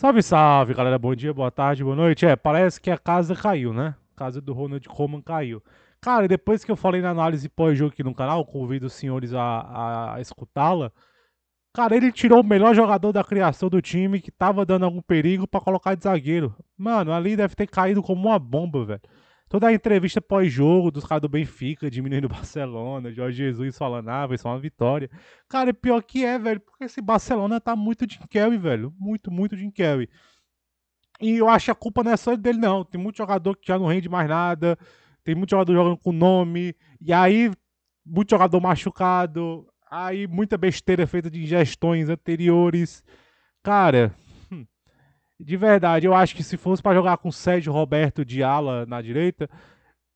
Salve, salve, galera. Bom dia, boa tarde, boa noite. É, parece que a casa caiu, né? A casa do Ronald Coman caiu. Cara, depois que eu falei na análise pós-jogo aqui no canal, convido os senhores a, a escutá-la. Cara, ele tirou o melhor jogador da criação do time que tava dando algum perigo para colocar de zagueiro. Mano, ali deve ter caído como uma bomba, velho. Toda a entrevista pós-jogo dos caras do Benfica, diminuindo o Barcelona, Jorge Jesus falando, ah, vai ser uma vitória. Cara, pior que é, velho, porque esse Barcelona tá muito de Carrey, velho. Muito, muito de Carrey. E eu acho que a culpa não é só dele, não. Tem muito jogador que já não rende mais nada, tem muito jogador jogando com nome, e aí, muito jogador machucado, aí muita besteira feita de ingestões anteriores. Cara, de verdade, eu acho que se fosse para jogar com Sérgio Roberto de ala na direita,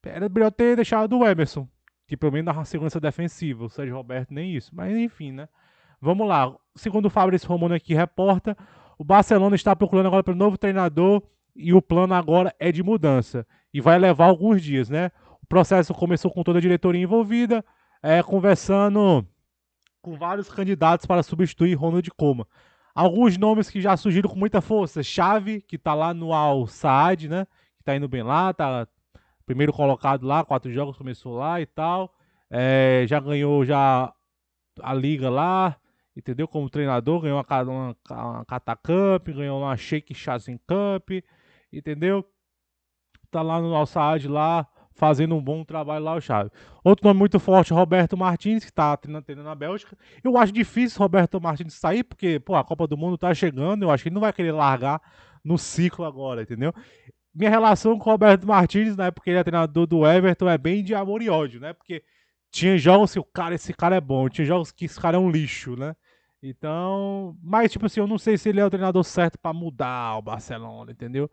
era melhor ter deixado o Emerson, que pelo menos na segurança defensiva. O Sérgio Roberto nem isso, mas enfim, né? Vamos lá. Segundo o Fabrício Romano aqui, reporta, o Barcelona está procurando agora pelo novo treinador e o plano agora é de mudança. E vai levar alguns dias, né? O processo começou com toda a diretoria envolvida, é, conversando com vários candidatos para substituir Ronald Koeman. Alguns nomes que já surgiram com muita força. Chave, que tá lá no Al Saad, né? Que tá indo bem lá, tá primeiro colocado lá, quatro jogos, começou lá e tal. É, já ganhou já a liga lá, entendeu? Como treinador, ganhou uma, uma, uma Kata Cup, ganhou uma Shake Chazen Cup, entendeu? Tá lá no Al Saad lá, fazendo um bom trabalho lá, o Chaves. Outro nome muito forte, Roberto Martins, que está treinando, na Bélgica. Eu acho difícil Roberto Martins sair, porque pô, a Copa do Mundo está chegando, eu acho que ele não vai querer largar no ciclo agora, entendeu? Minha relação com o Roberto Martins, na né, Porque ele é treinador do Everton, é bem de amor e ódio, né? Porque tinha jogos que o cara, esse cara é bom, tinha jogos que esse cara é um lixo, né? Então, mas tipo assim, eu não sei se ele é o treinador certo para mudar o Barcelona, entendeu?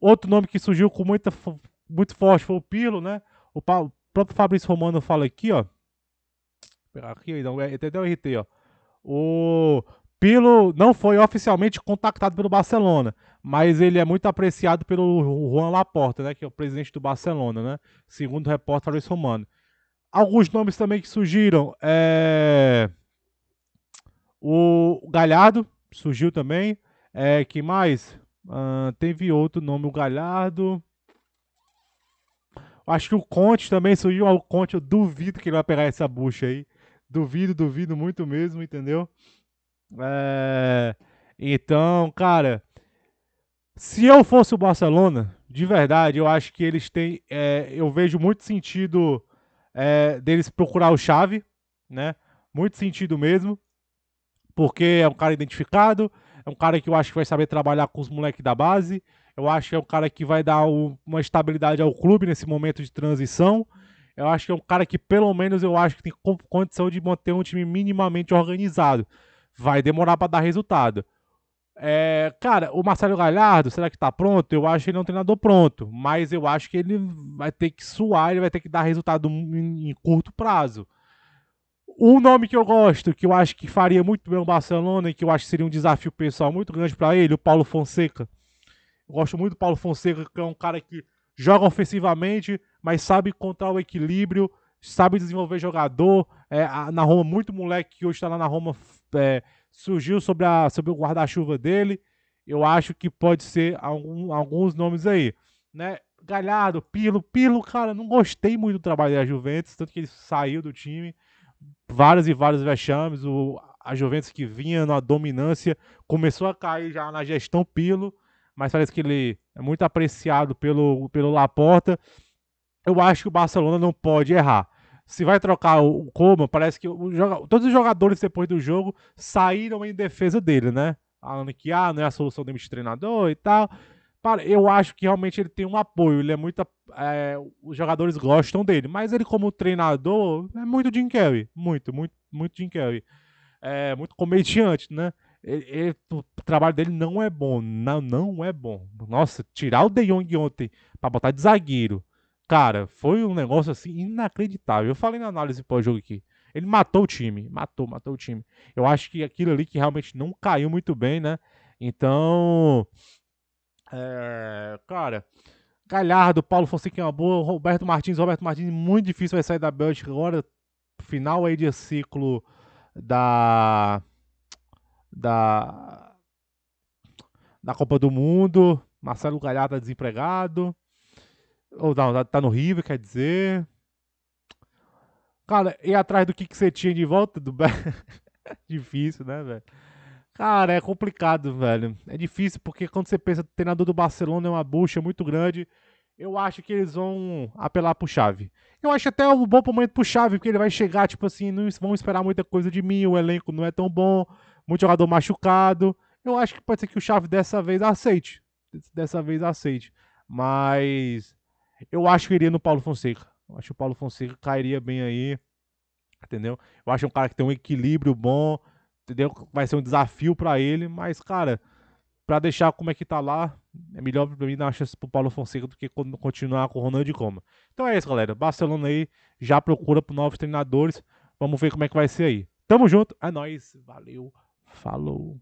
Outro nome que surgiu com muita muito forte foi o Pirlo, né? O, o próprio Fabrício Romano fala aqui, ó. Aqui, então é, entendeu, RT, ó. O Pirlo não foi oficialmente contactado pelo Barcelona, mas ele é muito apreciado pelo Juan Laporta, né? Que é o presidente do Barcelona, né? Segundo o repórter Fabrício Romano. Alguns nomes também que surgiram. É... O Galhardo surgiu também. É, que mais? Uh, teve outro nome, o Galhardo. Acho que o Conte também surgiu o Conte. Eu duvido que ele vai pegar essa bucha aí. Duvido, duvido muito mesmo, entendeu? É... Então, cara, se eu fosse o Barcelona, de verdade, eu acho que eles têm. É, eu vejo muito sentido é, deles procurar o Chave, né? Muito sentido mesmo, porque é um cara identificado, é um cara que eu acho que vai saber trabalhar com os moleques da base. Eu acho que é um cara que vai dar o, uma estabilidade ao clube nesse momento de transição. Eu acho que é um cara que, pelo menos, eu acho que tem condição de manter um time minimamente organizado. Vai demorar para dar resultado. É, cara, o Marcelo Galhardo, será que tá pronto? Eu acho que ele é um treinador pronto, mas eu acho que ele vai ter que suar, ele vai ter que dar resultado em, em curto prazo. Um nome que eu gosto, que eu acho que faria muito bem o Barcelona e que eu acho que seria um desafio pessoal muito grande para ele, o Paulo Fonseca. Eu gosto muito do Paulo Fonseca, que é um cara que joga ofensivamente, mas sabe encontrar o equilíbrio, sabe desenvolver jogador. É, na Roma, muito moleque que hoje está lá na Roma é, surgiu sobre, a, sobre o guarda-chuva dele. Eu acho que pode ser algum, alguns nomes aí, né? Galhardo, Pilo Pilo cara, não gostei muito do trabalho da Juventus, tanto que ele saiu do time, vários e vários vexames, o, a Juventus que vinha na dominância começou a cair já na gestão Pilo mas parece que ele é muito apreciado pelo, pelo Laporta. Eu acho que o Barcelona não pode errar. Se vai trocar o Coman, parece que o, o, todos os jogadores depois do jogo saíram em defesa dele, né? Falando que ah, não é a solução demitir treinador e tal. Eu acho que realmente ele tem um apoio, ele é muito. É, os jogadores gostam dele, mas ele, como treinador, é muito Jim Carrey. Muito, muito, muito Jim Carrey. É muito comediante, né? Ele, ele, o trabalho dele não é bom. Não, não é bom. Nossa, tirar o De Jong ontem para botar de zagueiro. Cara, foi um negócio assim inacreditável. Eu falei na análise pós-jogo aqui. Ele matou o time. Matou, matou o time. Eu acho que aquilo ali que realmente não caiu muito bem, né? Então. É, cara. Galhardo, Paulo Fonseca é uma boa. Roberto Martins, Roberto Martins, muito difícil vai sair da Bélgica agora. Final aí de ciclo da da, da Copa do Mundo. Marcelo Galhardo tá desempregado. Ou não, tá, tá no River, quer dizer. Cara, e atrás do que, que você tinha de volta do Difícil, né, velho? Cara, é complicado, velho. É difícil porque quando você pensa, o treinador do Barcelona é uma bucha muito grande. Eu acho que eles vão apelar pro Chave. Eu acho até um bom momento pro Chave, porque ele vai chegar, tipo assim, não vão esperar muita coisa de mim, o elenco não é tão bom muito jogador machucado. Eu acho que pode ser que o Chave dessa vez aceite. Dessa vez aceite. Mas eu acho que iria no Paulo Fonseca. Eu acho que o Paulo Fonseca cairia bem aí. Entendeu? Eu acho um cara que tem um equilíbrio bom. Entendeu? Vai ser um desafio para ele. Mas, cara, para deixar como é que tá lá, é melhor pra mim dar uma chance pro Paulo Fonseca do que continuar com o Ronald de Coma. Então é isso, galera. Barcelona aí já procura por novos treinadores. Vamos ver como é que vai ser aí. Tamo junto. É nóis. Valeu. Falou.